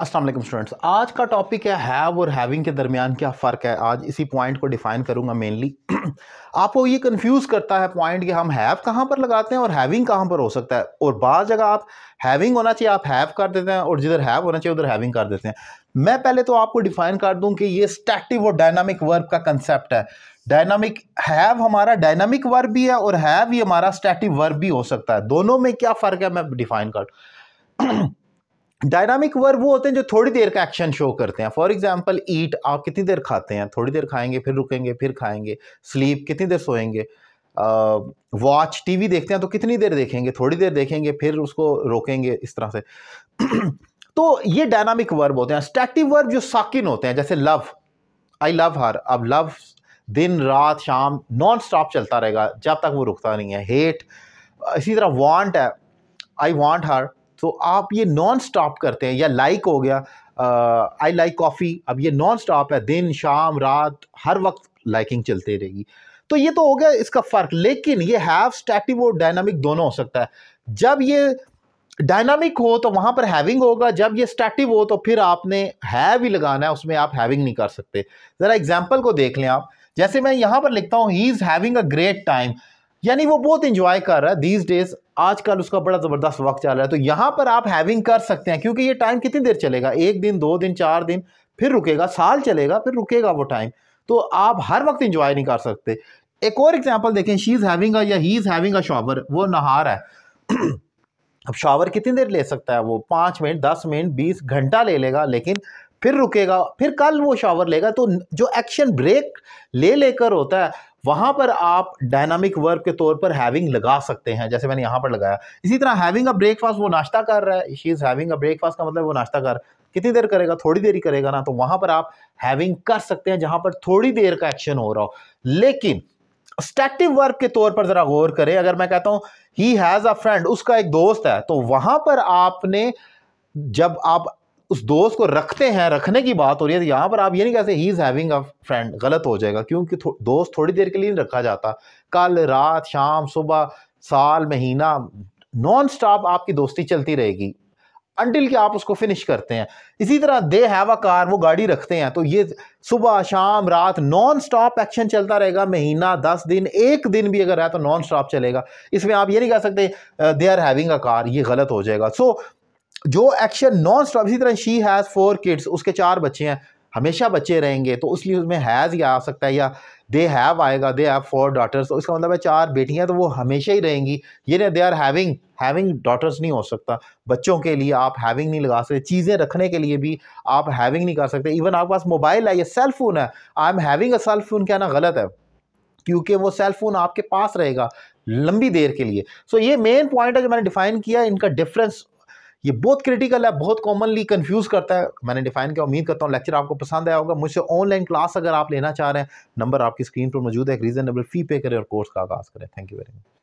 Aslam students आज का topic है हैव और हैविंग के दरमियान क्या फ़र्क है आज इसी पॉइंट को डिफ़ाइन करूंगा मेनली आपको ये कंफ्यूज करता है पॉइंट कि हम हैव कहाँ पर लगाते हैं और हैविंग कहाँ पर हो सकता है और बाद जगह आप हैविंग होना चाहिए आप हैव कर देते हैं और जिधर हैव होना चाहिए उधर हैविंग कर देते हैं मैं पहले तो आपको डिफ़ाइन कर दूँ कि ये स्टैटिव और डायनामिक वर्ब का कंसेप्ट है डायनामिक हैव हमारा डायनामिक वर्ब भी है और हैव ही हमारा स्टैटिव वर्ब भी हो सकता है दोनों में क्या फ़र्क है मैं डिफ़ाइन कर डायनामिक वर्ब वो होते हैं जो थोड़ी देर का एक्शन शो करते हैं फॉर एग्जाम्पल ईट आप कितनी देर खाते हैं थोड़ी देर खाएंगे फिर रुकेंगे फिर खाएंगे स्लीप कितनी देर सोएंगे वॉच टीवी देखते हैं तो कितनी देर देखेंगे थोड़ी देर देखेंगे फिर उसको रोकेंगे इस तरह से तो ये डायनामिक वर्ब होते हैं स्टैटिव वर्ब जो साकिन होते हैं जैसे लव आई लव हर अब लव दिन रात शाम नॉन स्टॉप चलता रहेगा जब तक वो रुकता नहीं है हेट इसी तरह वांट है आई वांट हर तो आप ये नॉन स्टॉप करते हैं या लाइक हो गया आई लाइक कॉफ़ी अब ये नॉन स्टॉप है दिन शाम रात हर वक्त लाइकिंग चलते रहेगी तो ये तो हो गया इसका फ़र्क लेकिन ये हैव स्टैटिव और डायनामिक दोनों हो सकता है जब ये डायनामिक हो तो वहाँ पर हैविंग होगा जब ये स्टैटिव हो तो फिर आपने हैव ही लगाना है उसमें आप हैविंग नहीं कर सकते ज़रा एग्जाम्पल को देख लें आप जैसे मैं यहाँ पर लिखता हूँ he is having a great time यानी वो बहुत इंजॉय कर रहा है दीज डेज आजकल उसका बड़ा ज़बरदस्त वक्त चल रहा है तो यहाँ पर आप हैविंग कर सकते हैं क्योंकि ये टाइम कितनी देर चलेगा एक दिन दो दिन चार दिन फिर रुकेगा साल चलेगा फिर रुकेगा वो टाइम तो आप हर वक्त इंजॉय नहीं कर सकते एक और एग्जाम्पल देखें शी इज़ हैविंग या he is having a shower वो नहा रहा है अब शॉवर कितनी देर ले सकता है वो पाँच मिनट दस मिनट बीस घंटा ले लेगा लेकिन फिर रुकेगा फिर कल वो शॉवर लेगा तो जो एक्शन ब्रेक ले लेकर होता है वहां पर आप डायनामिक वर्ब के तौर पर हैविंग लगा सकते हैं जैसे मैंने यहां पर लगाया इसी तरह हैविंग अ ब्रेकफास्ट वो नाश्ता कर रहा है she is having a breakfast का मतलब वो नाश्ता कर कितनी देर करेगा थोड़ी देर ही करेगा ना तो वहां पर आप हैविंग कर सकते हैं जहां पर थोड़ी देर का एक्शन हो रहा हो लेकिन स्टैटिव वर्ब के तौर पर ज़रा गौर करें अगर मैं कहता हूं ही हैज़ अ फ्रेंड उसका एक दोस्त है तो वहां पर आपने जब आप उस दोस्त को रखते हैं रखने की बात हो रही है तो यहाँ पर आप ये नहीं कहते he is having a friend गलत हो जाएगा क्योंकि थो, दोस्त थोड़ी देर के लिए नहीं रखा जाता कल रात शाम सुबह साल महीना नॉन स्टॉप आपकी दोस्ती चलती रहेगी अनटिल कि आप उसको फिनिश करते हैं इसी तरह दे हैव अ कार वो गाड़ी रखते हैं तो ये सुबह शाम रात नॉन स्टॉप एक्शन चलता रहेगा महीना दस दिन एक दिन भी अगर है तो नॉन स्टॉप चलेगा इसमें आप ये नहीं कह सकते they are having a car ये गलत हो जाएगा सो so, जो एक्शन नॉन स्टॉप इसी तरह शी हैज़ फोर किड्स उसके चार बच्चे हैं हमेशा बच्चे रहेंगे तो उसलिए उसमें हैज़ या आ सकता है या दे हैव आएगा दे हैव फोर डॉटर्स तो इसका मतलब है चार बेटियां तो वो हमेशा ही रहेंगी ये ना they are having having daughters नहीं हो सकता बच्चों के लिए आप हैविंग नहीं लगा सकते चीज़ें रखने के लिए भी आप हैविंग नहीं कर सकते इवन आपके पास मोबाइल है या सेल फ़ोन है I am having a cell phone कहना गलत है क्योंकि वो सेल फ़ोन आपके पास रहेगा लंबी देर के लिए सो so, ये मेन पॉइंट है जो मैंने डिफाइन किया इनका डिफरेंस ये बहुत क्रिटिकल है बहुत कॉमनली कंफ्यूज करता है मैंने डिफाइन किया उम्मीद करता हूँ लेक्चर आपको पसंद आया होगा मुझसे ऑनलाइन क्लास अगर आप लेना चाह रहे हैं नंबर आपकी स्क्रीन पर मौजूद है एक रीजनेबल फी पे करें और कोर्स का आगाज़ करें थैंक यू वेरी मच